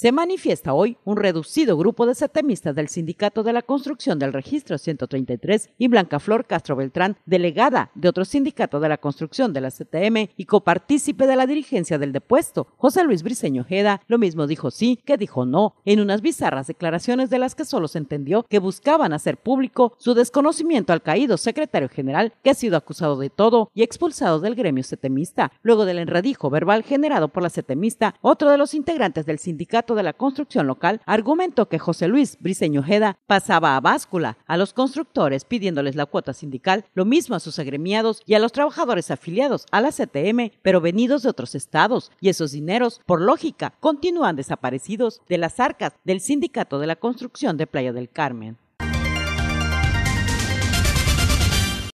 se manifiesta hoy un reducido grupo de setemistas del Sindicato de la Construcción del Registro 133 y Blanca Flor Castro Beltrán, delegada de otro sindicato de la construcción de la CTM y copartícipe de la dirigencia del depuesto, José Luis Briceño Jeda lo mismo dijo sí que dijo no en unas bizarras declaraciones de las que solo se entendió que buscaban hacer público su desconocimiento al caído secretario general que ha sido acusado de todo y expulsado del gremio setemista, luego del enredijo verbal generado por la setemista, otro de los integrantes del sindicato de la construcción local argumentó que José Luis Briceño pasaba a báscula a los constructores pidiéndoles la cuota sindical, lo mismo a sus agremiados y a los trabajadores afiliados a la CTM, pero venidos de otros estados, y esos dineros, por lógica, continúan desaparecidos de las arcas del sindicato de la construcción de Playa del Carmen.